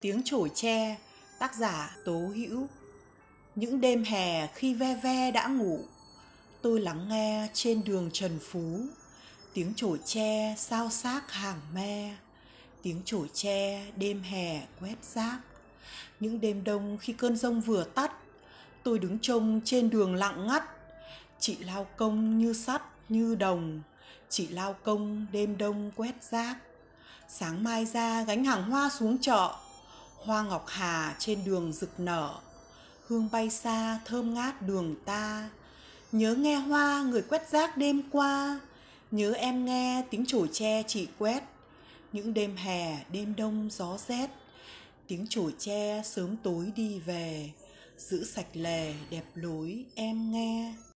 Tiếng chổi tre, tác giả Tố Hữu. Những đêm hè khi ve ve đã ngủ, tôi lắng nghe trên đường Trần Phú, tiếng chổi tre sao xác hàng me, tiếng chổi tre đêm hè quét rác. Những đêm đông khi cơn rông vừa tắt, tôi đứng trông trên đường lặng ngắt, chị lao công như sắt như đồng, chị lao công đêm đông quét rác. Sáng mai ra gánh hàng hoa xuống trọ, hoa ngọc hà trên đường rực nở hương bay xa thơm ngát đường ta nhớ nghe hoa người quét rác đêm qua nhớ em nghe tiếng chổi tre chị quét những đêm hè đêm đông gió rét tiếng chổi tre sớm tối đi về giữ sạch lề đẹp lối em nghe